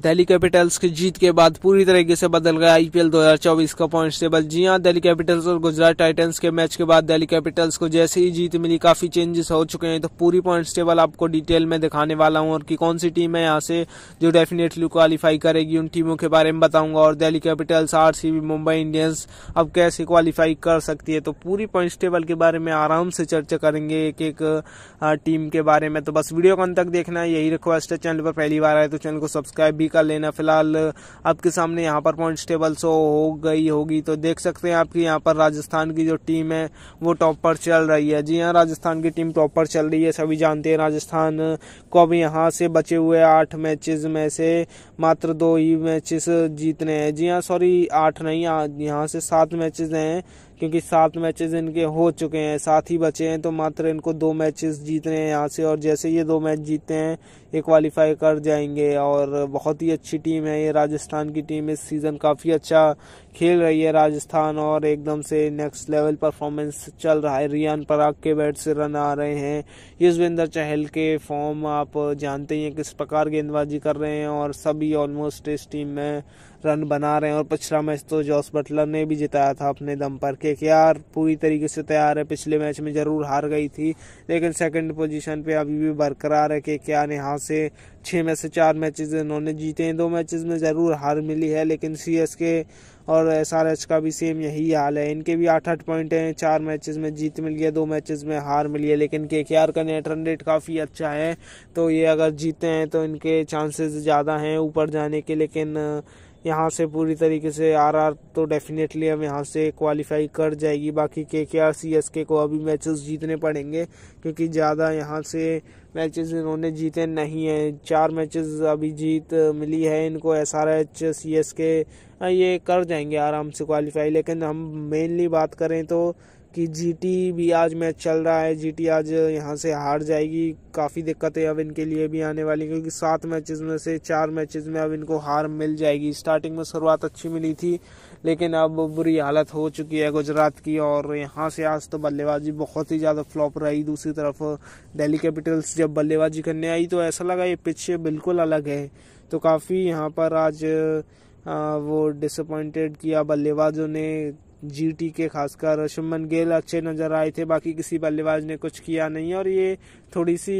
Delhi Capitals की जीत के बाद पूरी तरीके से बदल गया आईपीएल 2024 का पॉइंट टेबल जी हां दिल्ली कैपिटल्स और गुजरात टाइटंस के मैच के बाद दिल्ली कैपिटल्स को जैसे ही जीत मिली काफी चेंजेस हो चुके हैं तो पूरी पॉइंट टेबल आपको डिटेल में दिखाने वाला हूं और कि कौन सी टीम है यहां से जो डेफिनेटली क्वालिफाई करेगी उन टीमों के बारे में बताऊंगा और Delhi Capitals or Mumbai Indians अब कैसे क्वालिफाई कर सकती है तो पूरी पॉइंट टेबल के बारे में आराम से चर्चा करेंगे एक एक टीम के बारे में तो बस वीडियो को अंत तक देखना यही रिक्वेस्ट है चैनल पर पहली बार आए तो चैनल को सब्सक्राइब सभी का लेना फिलहाल आपके सामने यहाँ पर पॉइंट्स टेबल सो हो गई होगी तो देख सकते हैं आपकी यहाँ पर राजस्थान की जो टीम है वो टॉप पर चल रही है जी हाँ राजस्थान की टीम टॉप पर चल रही है सभी जानते हैं राजस्थान को अब यहाँ से बचे हुए आठ मैचेस में से मात्र दो ही मैचेस जीतने हैं जी हाँ सॉरी आठ नहीं यहाँ से सात मैचेस हैं क्योंकि सात मैचेस इनके हो चुके हैं साथ ही बचे हैं तो मात्र इनको दो मैचेस जीतने हैं यहाँ से और जैसे ये दो मैच जीते हैं ये क्वालिफाई कर जाएंगे और बहुत ही अच्छी टीम है ये राजस्थान की टीम इस सीज़न काफ़ी अच्छा खेल रही है राजस्थान और एकदम से नेक्स्ट लेवल परफॉर्मेंस चल रहा है रियान पराग के बैट से रन आ रहे हैं युजविंदर चहल के फॉर्म आप जानते ही हैं किस प्रकार गेंदबाजी कर रहे हैं और सभी ऑलमोस्ट इस टीम में रन बना रहे हैं और पिछला मैच तो जॉस बटलर ने भी जिताया था अपने दम पर के यार पूरी तरीके से तैयार है पिछले मैच में ज़रूर हार गई थी लेकिन सेकंड पोजीशन पे अभी भी बरकरार है केकेआर ने यहाँ से छः में से चार मैचेस इन्होंने जीते हैं दो मैचेस में ज़रूर हार मिली है लेकिन सी एस के और एस आर एच का भी सेम यही हाल है इनके भी आठ आठ पॉइंट हैं चार मैचेस में जीत मिल गया दो मैचेस में हार मिली है लेकिन के का नेट रन रेट काफ़ी अच्छा है तो ये अगर जीते हैं तो इनके चांसेस ज़्यादा हैं ऊपर जाने के लेकिन यहाँ से पूरी तरीके से आर आर तो डेफिनेटली हम यहाँ से क्वालिफाई कर जाएगी बाकी के के आर सी एस के को अभी मैचेस जीतने पड़ेंगे क्योंकि ज़्यादा यहाँ से मैचेस इन्होंने जीते नहीं हैं चार मैचेस अभी जीत मिली है इनको S R H C S K ये कर जाएंगे आराम से क्वालिफाई लेकिन हम मेनली बात करें तो कि जीटी भी आज मैच चल रहा है जीटी आज यहाँ से हार जाएगी काफ़ी दिक्कतें अब इनके लिए भी आने वाली क्योंकि सात मैचेस में से चार मैचेस में अब इनको हार मिल जाएगी स्टार्टिंग में शुरुआत अच्छी मिली थी लेकिन अब बुरी हालत हो चुकी है गुजरात की और यहाँ से आज तो बल्लेबाजी बहुत ही ज़्यादा फ्लॉप रही दूसरी तरफ दिल्ली कैपिटल्स जब बल्लेबाजी करने आई तो ऐसा लगा ये पिच बिल्कुल अलग है तो काफ़ी यहाँ पर आज आ, वो डिसअपॉइंटेड किया बल्लेबाजों ने जीटी के खासकर शुभमन गेल अच्छे नजर आए थे बाकी किसी बल्लेबाज ने कुछ किया नहीं और ये थोड़ी सी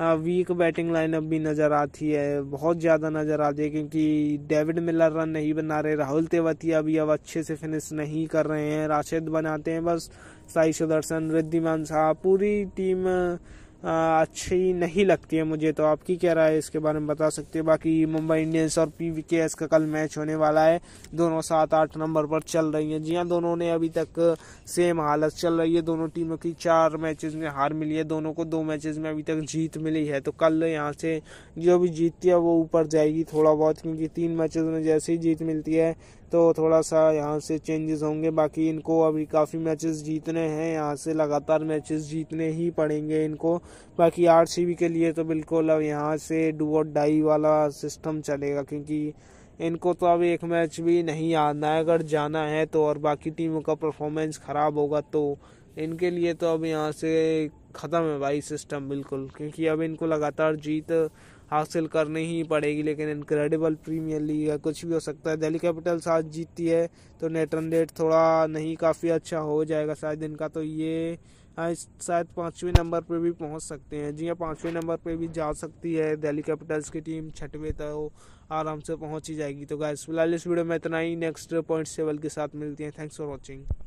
वीक बैटिंग लाइनअप भी नज़र आती है बहुत ज़्यादा नज़र आती है क्योंकि डेविड मिलर रन नहीं बना रहे राहुल तेवतिया भी अब अच्छे से फिनिश नहीं कर रहे हैं राशिद बनाते हैं बस साई सुदर्शन रिद्धिमान साहब पूरी टीम अच्छी नहीं लगती है मुझे तो आपकी क्या राय है इसके बारे में बता सकते हैं बाकी मुंबई इंडियंस और पी वी के एस का कल मैच होने वाला है दोनों सात आठ नंबर पर चल रही हैं जी हाँ दोनों ने अभी तक सेम हालत चल रही है दोनों टीमों की चार मैचेस में हार मिली है दोनों को दो मैचेस में अभी तक जीत मिली है तो कल यहाँ से जो भी जीतती है वो ऊपर जाएगी थोड़ा बहुत क्योंकि तीन मैचेस में जैसे ही जीत मिलती है तो थोड़ा सा यहाँ से चेंजेस होंगे बाकी इनको अभी काफ़ी मैचेस जीतने हैं यहाँ से लगातार मैचेस जीतने ही पड़ेंगे इनको बाकी आर के लिए तो बिल्कुल अब यहाँ से डू और डाई वाला सिस्टम चलेगा क्योंकि इनको तो अब एक मैच भी नहीं आना है अगर जाना है तो और बाकी टीमों का परफॉर्मेंस ख़राब होगा तो इनके लिए तो अब यहाँ से ख़त्म है भाई सिस्टम बिल्कुल क्योंकि अब इनको लगातार जीत हासिल करनी ही पड़ेगी लेकिन इनक्रेडिबल प्रीमियर लीग है कुछ भी हो सकता है दिल्ली कैपिटल्स आज जीतती है तो नेट रन रेट थोड़ा नहीं काफ़ी अच्छा हो जाएगा शायद इनका तो ये हाँ, शायद पाँचवें नंबर पे भी पहुंच सकते हैं जी हाँ पाँचवें नंबर पे भी जा सकती है दिल्ली कैपिटल्स की टीम छठवें तो आराम से पहुंच ही जाएगी तो गाइस फिलहाल इस वीडियो में इतना ही नेक्स्ट पॉइंट सेवल के साथ मिलती हैं थैंक्स फॉर वॉचिंग